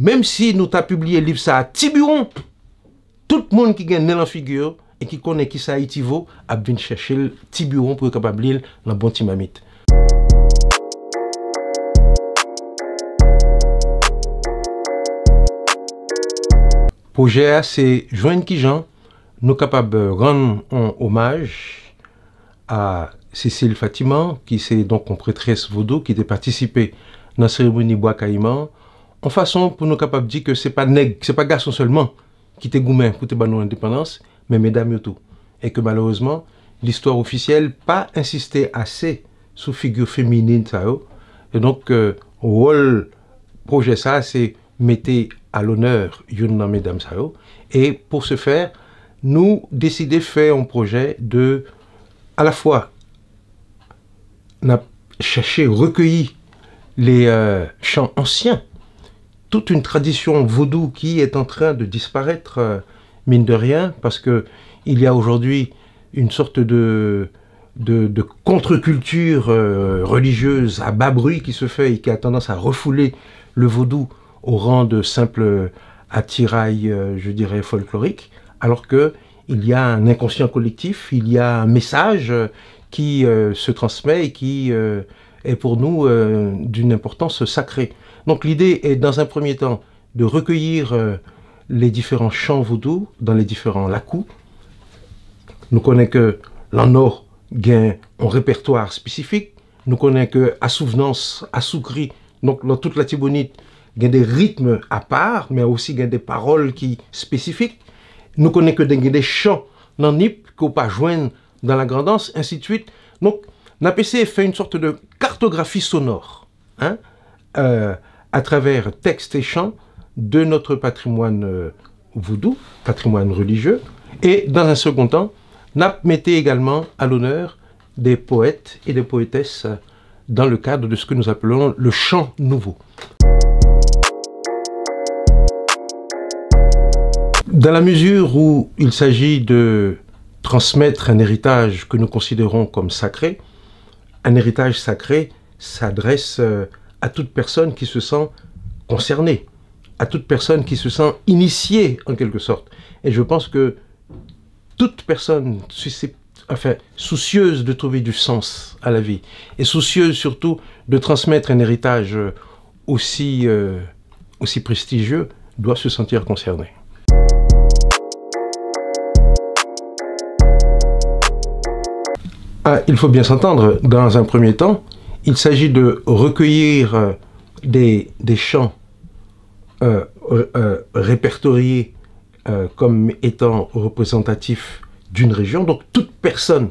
Mem si nou ta publiye liv sa a ti bironp, tout moun ki gen ne lan figyur, e ki konen ki sa iti vo, ap vin chache bon ti bironp, pou kapab li lan bonti mamit. Poje a se joen ki jan, nou kapab ran on omaj a Cecil Fatiman, ki se don kon pretres vodo, ki te patisipe nan serebouni Boa Kaiman, en façon pour nous capables de dire que c'est pas nègre, c'est pas garçon seulement qui était gourmand pour nos indépendance, mais mesdames et tout. Et que malheureusement, l'histoire officielle n'a pas insisté assez sur figure féminine ça. Et donc le euh, rôle projet ça c'est mettre à l'honneur une mesdames ça. Et pour ce faire, nous décidons faire un projet de à la fois chercher, recueillir recueilli les euh, chants anciens toute une tradition vaudou qui est en train de disparaître, euh, mine de rien, parce que il y a aujourd'hui une sorte de, de, contre-culture euh, religieuse à bas bruit qui se fait et qui a tendance à refouler le vaudou au rang de simple attirail, euh, je dirais, folklorique, alors que il y a un inconscient collectif, il y a un message qui se transmet et qui est pour nous d'une importance sacrée. Donc l'idée est dans un premier temps de recueillir euh, les différents chants vaudou dans les différents lakous. Nous connaissons que l'anor gain un répertoire spécifique. Nous connaissons que à souvenance, à soukri, donc dans toute la Tibonite, il des rythmes à part, mais aussi gain des paroles qui spécifiques. Nous connaissons que des chants dans Nip qu'on pas joindre dans la grandance, ainsi de suite. Donc, l'APC fait une sorte de cartographie sonore. Hein. Euh, à travers textes et chants de notre patrimoine euh, voudou, patrimoine religieux, et dans un second temps, Nap mettait également à l'honneur des poètes et des poétesses dans le cadre de ce que nous appelons le chant nouveau. Dans la mesure où il s'agit de transmettre un héritage que nous considérons comme sacré, un héritage sacré s'adresse euh, à toute personne qui se sent concernée, à toute personne qui se sent initiée en quelque sorte. Et je pense que toute personne enfin, soucieuse de trouver du sens à la vie et soucieuse surtout de transmettre un héritage euh, aussi, euh, aussi prestigieux doit se sentir concernée. Ah, il faut bien s'entendre, dans un premier temps, il s'agit de recueillir euh, des, chants euh, euh, répertoriés comme étant représentatifs d'une région. Donc toute personne,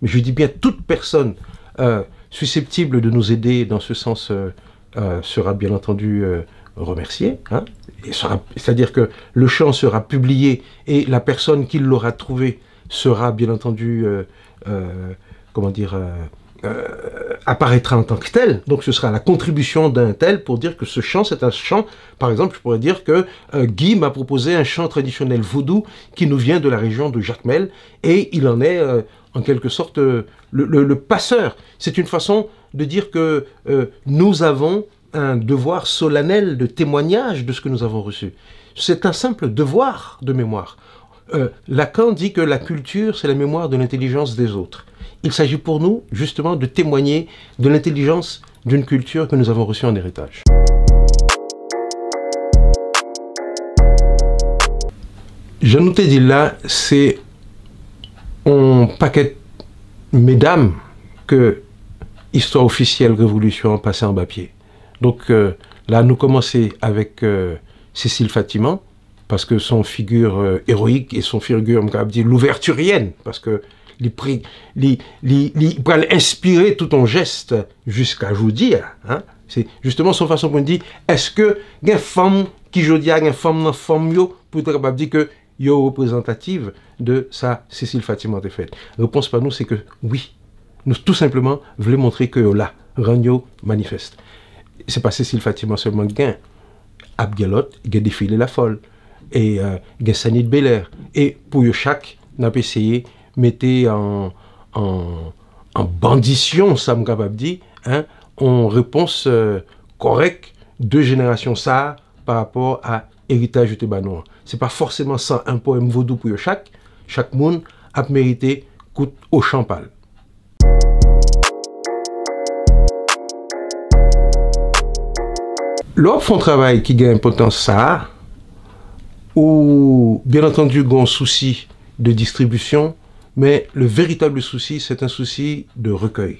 mais je dis bien toute personne susceptible de nous aider dans ce sens sera bien entendu remerciée. Hein. C'est-à-dire que le chant sera publié et la personne qui l'aura trouvé sera bien entendu, comment dire, euh, apparaîtra en tant que tel. Donc ce sera la contribution d'un tel pour dire que ce chant, c'est un chant. Par exemple, je pourrais dire que euh, Guy m'a proposé un chant traditionnel vaudou qui nous vient de la région de Jacmel et il en est euh, en quelque sorte le passeur. C'est une façon de dire que nous avons un devoir solennel de témoignage de ce que nous avons reçu. C'est un simple devoir de mémoire. Lacan dit que la culture, c'est la mémoire de l'intelligence des autres il s'agit pour nous justement de témoigner de l'intelligence d'une culture que nous avons reçue en héritage. dit là, c'est un paquet mesdames que histoire officielle révolution passé en papier. Donc euh, là, nous commençons avec euh, Cécile Fatiman, parce que son figure euh, héroïque et son figure, on dit, l'ouverturienne, parce que li, pri, tout ton geste jusqu'à hein, C'est justement son façon de dire, est-ce que une femme qui aujourd'hui a une femme forme femme yo, pour être capable bah, de dire que yo représentative de ça, Cécile Fatima a fait. Réponse par nous, c'est que oui, nous tout simplement voulons montrer que yo là, Ragno manifeste. C'est pas Cécile Fatima seulement gain. Abgelot, a défilé la folle. Et euh, de de Et pour chaque, n'a pas essayé mettez en, en, bandition, ça me capable hein, réponse euh, correcte deux générations, ça par rapport à héritage de Ce C'est pas forcément ça un poème vaudou pour chaque, chaque monde a mérité coûte au champal. Lors font travail qui gagne important ça, ou bien entendu, un souci de distribution, mais le véritable souci, c'est un souci de recueil.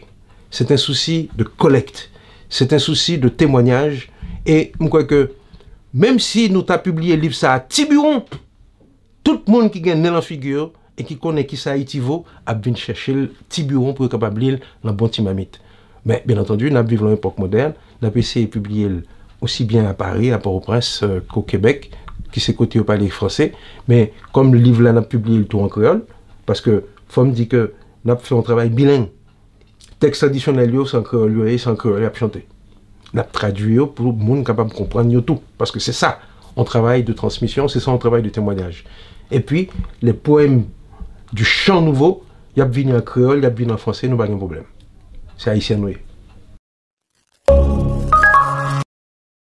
C'est un souci de collecte. C'est un souci de témoignage. Et je crois que, même si nous avons publié le livre ça à Tiburon, tout le monde qui gagne en en figure et qui connaît qui ça Haïti a bien chercher le Tiburon pour être capable de lire la timamite. Mais bien entendu, nous vivons dans l'époque moderne. Nous avons essayé de aussi bien à Paris, à Port-au-Prince euh, qu'au Québec, qui s'est côté au palais français. Mais comme le livre là, n'a publié le tout en créole, parce que, Fom dit que, nous avons fait un travail bilingue. Texte additionnel, sans que sans que a chanté. Nous avons traduit pour que le monde capable de comprendre tout. Parce que c'est ça, on travaille de transmission, c'est ça un travail de témoignage. Et puis, les poèmes du chant nouveau, il y a en créole, il y a en français, nous pas de problème. C'est haïtien,